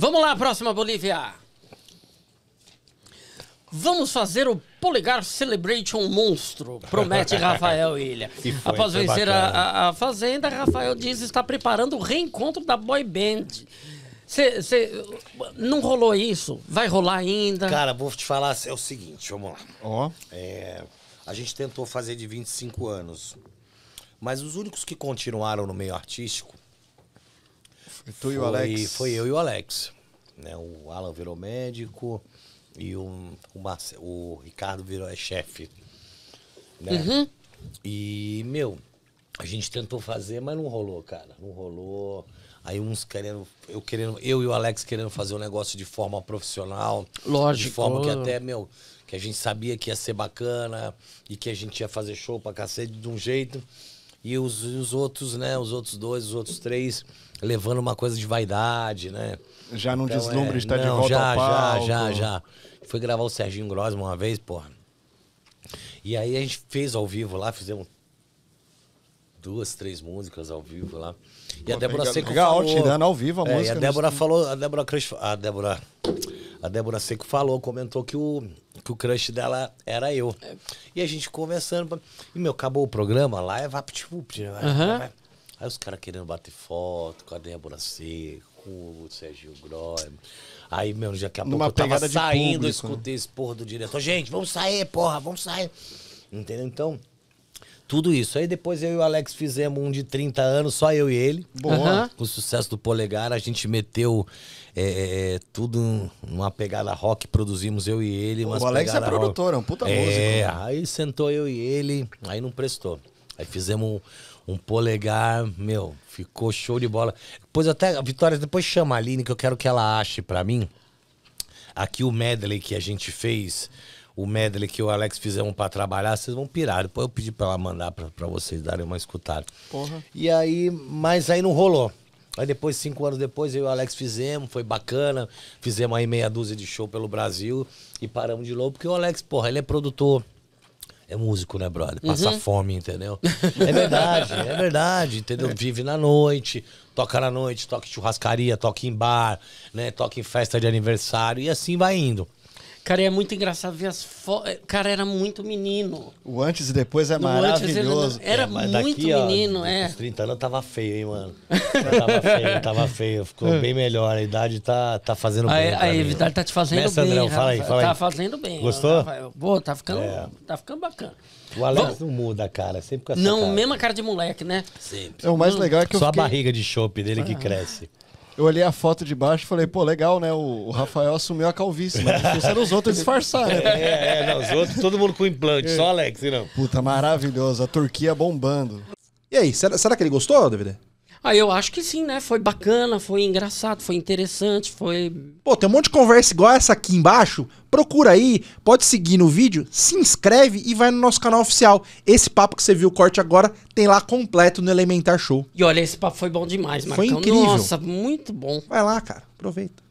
Vamos lá, próxima Bolívia. Vamos fazer o Polegar Celebration Monstro, promete Rafael Ilha. Foi, Após vencer a, a, a, Fazenda, Rafael diz está preparando o reencontro da boy band. Cê, cê, não rolou isso? Vai rolar ainda? Cara, vou te falar é o seguinte, vamos lá. Oh. É, a gente tentou fazer de 25 anos, mas os únicos que continuaram no meio artístico e tu foi, e o Alex? Foi eu e o Alex. Né? O Alan virou médico e o, o, o Ricardo virou é chefe. Né? Uhum. E, meu, a gente tentou fazer, mas não rolou, cara. Não rolou. Aí uns querendo, eu querendo, eu e o Alex querendo fazer um negócio de forma profissional. Lógico. De forma que até, meu, que a gente sabia que ia ser bacana e que a gente ia fazer show pra cacete de um jeito e os, os outros, né? Os outros dois, os outros três, levando uma coisa de vaidade, né? Já não então, deslumbre é, está não, de volta já, ao palco. Já, já, já. Fui gravar o Serginho Grosma uma vez, porra. E aí a gente fez ao vivo lá, fizemos duas, três músicas ao vivo lá. E Pô, a Débora Seco legal, falou... tirando ao vivo a é, música. E a né? Débora falou... A Débora, a Débora... A Débora Seco falou, comentou que o que o crush dela era eu. É. E a gente conversando. Pra... E, meu, acabou o programa lá, é vapt-vupt, né? Uhum. Aí os caras querendo bater foto com a Débora Seco, com o Sergio Groy. Aí, meu, já que a pouco eu tava saindo, público, escutei né? esse porra do diretor. Gente, vamos sair, porra, vamos sair. Entendeu? Então, tudo isso. Aí depois eu e o Alex fizemos um de 30 anos, só eu e ele. Boa. Uhum. O sucesso do Polegar, a gente meteu é, é, é tudo numa pegada rock, produzimos eu e ele. O Alex é produtor, é um puta é, Aí sentou eu e ele, aí não prestou. Aí fizemos um, um polegar, meu, ficou show de bola. Depois até, a Vitória, depois chama a Aline que eu quero que ela ache para mim. Aqui o medley que a gente fez o medley que o Alex fizemos para trabalhar, vocês vão pirar. Depois eu pedi para ela mandar para vocês darem uma escutada. Porra. E aí, mas aí não rolou. Aí depois, cinco anos depois, eu e o Alex fizemos, foi bacana. Fizemos aí meia dúzia de show pelo Brasil e paramos de novo, porque o Alex, porra, ele é produtor. É músico, né, brother? Passa uhum. fome, entendeu? É verdade, é verdade, entendeu? Vive na noite, toca na noite, toca em churrascaria, toca em bar, né? Toca em festa de aniversário e assim vai indo. Cara, é muito engraçado ver as fotos. É, cara, era muito menino. O antes e depois é no maravilhoso. era, é era é, muito daqui, menino, ó, é. Os 30 anos tava feio, hein, mano? tava feio, tava feio. Ficou bem melhor. A idade tá, tá fazendo bem. A, idade tá te fazendo Mestre né, bem. Andrão, fala aí, fala aí. Tá fazendo bem. Gostou? Tá, pô, tá ficando, é. tá ficando bacana. O Alex Bom, não muda, cara. Sempre com essa Não, cara. mesma cara de moleque, né? Sempre. É, o mais legal é que Só fiquei... a barriga de chope dele ah. que cresce. Eu olhei a foto de baixo e falei, pô, legal, né? O, o Rafael assumiu a calvície, mas precisa os outros disfarçar, né? É, é, outros, todo mundo com implante, só Alex, não. Puta, maravilhoso. A Turquia bombando. E aí, será, será que ele gostou, David? Aí ah, eu acho que sim, né? Foi bacana, foi engraçado, foi interessante, foi. Pô, tem um monte de conversa igual essa aqui embaixo. Procura aí, pode seguir no vídeo, se inscreve e vai no nosso canal oficial. Esse papo que você viu o corte agora tem lá completo no Elementar Show. E olha, esse papo foi bom demais, Marcão. Foi incrível. Nossa, muito bom. Vai lá, cara. Aproveita.